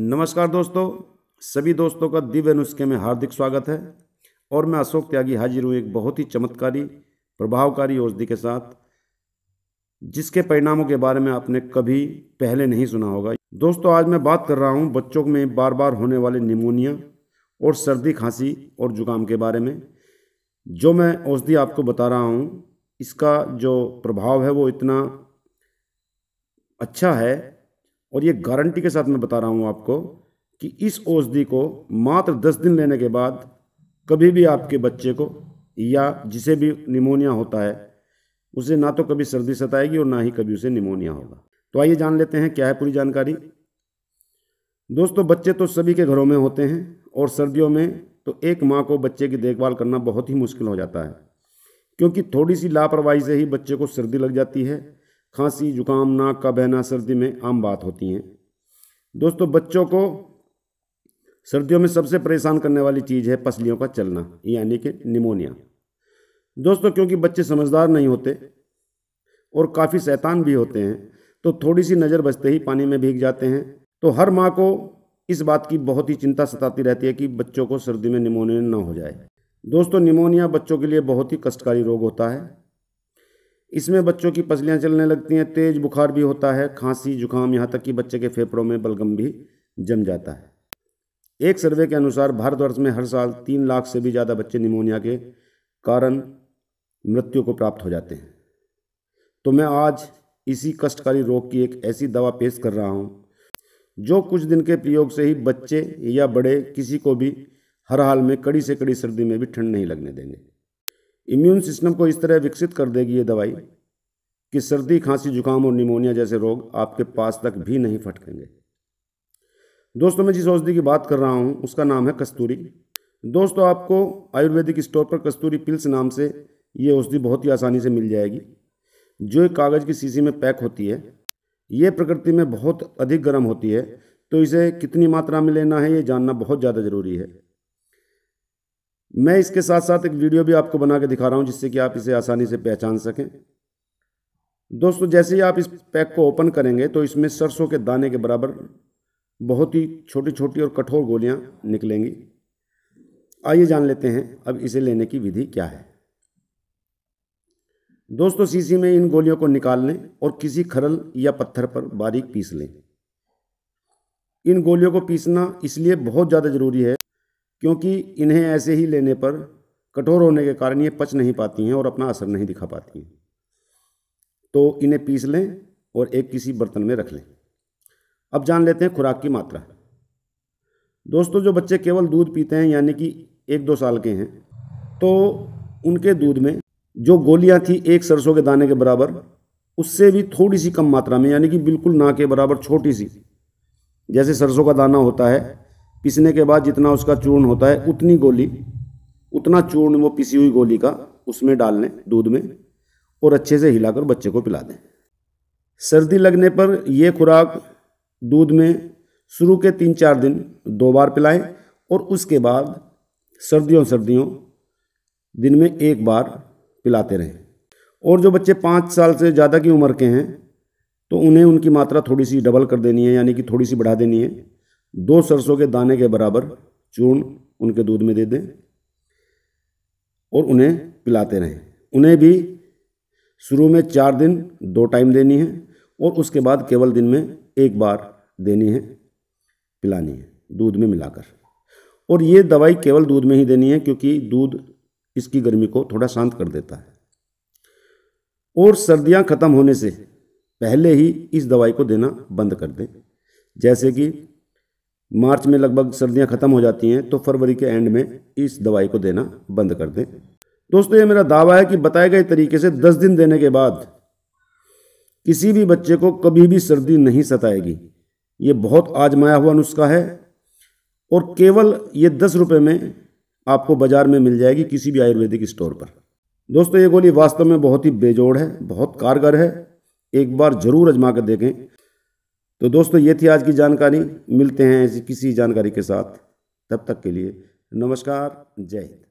नमस्कार दोस्तों सभी दोस्तों का दिव्य नुस्खे में हार्दिक स्वागत है और मैं अशोक त्यागी हाजिर हूँ एक बहुत ही चमत्कारी प्रभावकारी औषधि के साथ जिसके परिणामों के बारे में आपने कभी पहले नहीं सुना होगा दोस्तों आज मैं बात कर रहा हूँ बच्चों में बार बार होने वाले निमोनिया और सर्दी खांसी और जुकाम के बारे में जो मैं औषधि आपको बता रहा हूँ इसका जो प्रभाव है वो इतना अच्छा है और ये गारंटी के साथ मैं बता रहा हूँ आपको कि इस औषधि को मात्र दस दिन लेने के बाद कभी भी आपके बच्चे को या जिसे भी निमोनिया होता है उसे ना तो कभी सर्दी सताएगी और ना ही कभी उसे निमोनिया होगा तो आइए जान लेते हैं क्या है पूरी जानकारी दोस्तों बच्चे तो सभी के घरों में होते हैं और सर्दियों में तो एक माँ को बच्चे की देखभाल करना बहुत ही मुश्किल हो जाता है क्योंकि थोड़ी सी लापरवाही से ही बच्चे को सर्दी लग जाती है खांसी जुकाम नाक का बहना सर्दी में आम बात होती हैं दोस्तों बच्चों को सर्दियों में सबसे परेशान करने वाली चीज़ है पसलियों का चलना यानी कि निमोनिया दोस्तों क्योंकि बच्चे समझदार नहीं होते और काफ़ी शैतान भी होते हैं तो थोड़ी सी नज़र बचते ही पानी में भीग जाते हैं तो हर माँ को इस बात की बहुत ही चिंता सताती रहती है कि बच्चों को सर्दी में निमोनिया ना हो जाए दोस्तों निमोनिया बच्चों के लिए बहुत ही कष्टकारी रोग होता है इसमें बच्चों की पसलियाँ चलने लगती हैं तेज़ बुखार भी होता है खांसी जुकाम यहाँ तक कि बच्चे के फेफड़ों में बलगम भी जम जाता है एक सर्वे के अनुसार भारतवर्ष में हर साल तीन लाख से भी ज़्यादा बच्चे निमोनिया के कारण मृत्यु को प्राप्त हो जाते हैं तो मैं आज इसी कष्टकारी रोग की एक ऐसी दवा पेश कर रहा हूँ जो कुछ दिन के प्रयोग से ही बच्चे या बड़े किसी को भी हर हाल में कड़ी से कड़ी सर्दी में भी ठंड नहीं लगने देंगे इम्यून सिस्टम को इस तरह विकसित कर देगी ये दवाई कि सर्दी खांसी जुकाम और निमोनिया जैसे रोग आपके पास तक भी नहीं फटकेंगे दोस्तों मैं जिस औषधि की बात कर रहा हूँ उसका नाम है कस्तूरी दोस्तों आपको आयुर्वेदिक स्टोर पर कस्तूरी पिल्स नाम से ये औषधि बहुत ही आसानी से मिल जाएगी जो एक कागज़ की शीशी में पैक होती है ये प्रकृति में बहुत अधिक गर्म होती है तो इसे कितनी मात्रा में लेना है ये जानना बहुत ज़्यादा ज़रूरी है मैं इसके साथ साथ एक वीडियो भी आपको बना के दिखा रहा हूँ जिससे कि आप इसे आसानी से पहचान सकें दोस्तों जैसे ही आप इस पैक को ओपन करेंगे तो इसमें सरसों के दाने के बराबर बहुत ही छोटी छोटी और कठोर गोलियाँ निकलेंगी आइए जान लेते हैं अब इसे लेने की विधि क्या है दोस्तों सीसी में इन गोलियों को निकाल लें और किसी खरल या पत्थर पर बारीक पीस लें इन गोलियों को पीसना इसलिए बहुत ज़्यादा ज़रूरी है क्योंकि इन्हें ऐसे ही लेने पर कठोर होने के कारण ये पच नहीं पाती हैं और अपना असर नहीं दिखा पाती हैं तो इन्हें पीस लें और एक किसी बर्तन में रख लें अब जान लेते हैं खुराक की मात्रा दोस्तों जो बच्चे केवल दूध पीते हैं यानी कि एक दो साल के हैं तो उनके दूध में जो गोलियां थी एक सरसों के दाने के बराबर उससे भी थोड़ी सी कम मात्रा में यानी कि बिल्कुल ना के बराबर छोटी सी जैसे सरसों का दाना होता है पिसने के बाद जितना उसका चूर्ण होता है उतनी गोली उतना चूर्ण वो पिसी हुई गोली का उसमें डाल लें दूध में और अच्छे से हिलाकर बच्चे को पिला दें सर्दी लगने पर ये खुराक दूध में शुरू के तीन चार दिन दो बार पिलाएं और उसके बाद सर्दियों सर्दियों दिन में एक बार पिलाते रहें और जो बच्चे पाँच साल से ज़्यादा की उम्र के हैं तो उन्हें उनकी मात्रा थोड़ी सी डबल कर देनी है यानी कि थोड़ी सी बढ़ा देनी है दो सरसों के दाने के बराबर चूर्ण उनके दूध में दे दें और उन्हें पिलाते रहें उन्हें भी शुरू में चार दिन दो टाइम देनी है और उसके बाद केवल दिन में एक बार देनी है पिलानी है दूध में मिलाकर और ये दवाई केवल दूध में ही देनी है क्योंकि दूध इसकी गर्मी को थोड़ा शांत कर देता है और सर्दियां ख़त्म होने से पहले ही इस दवाई को देना बंद कर दें जैसे कि मार्च में लगभग सर्दियां ख़त्म हो जाती हैं तो फरवरी के एंड में इस दवाई को देना बंद कर दें दोस्तों ये मेरा दावा है कि बताए गए तरीके से दस दिन देने के बाद किसी भी बच्चे को कभी भी सर्दी नहीं सताएगी ये बहुत आजमाया हुआ नुस्खा है और केवल ये दस रुपये में आपको बाज़ार में मिल जाएगी किसी भी आयुर्वेदिक स्टोर पर दोस्तों ये गोली वास्तव में बहुत ही बेजोड़ है बहुत कारगर है एक बार ज़रूर आजमा कर देखें तो दोस्तों ये थी आज की जानकारी मिलते हैं ऐसी किसी जानकारी के साथ तब तक के लिए नमस्कार जय हिंद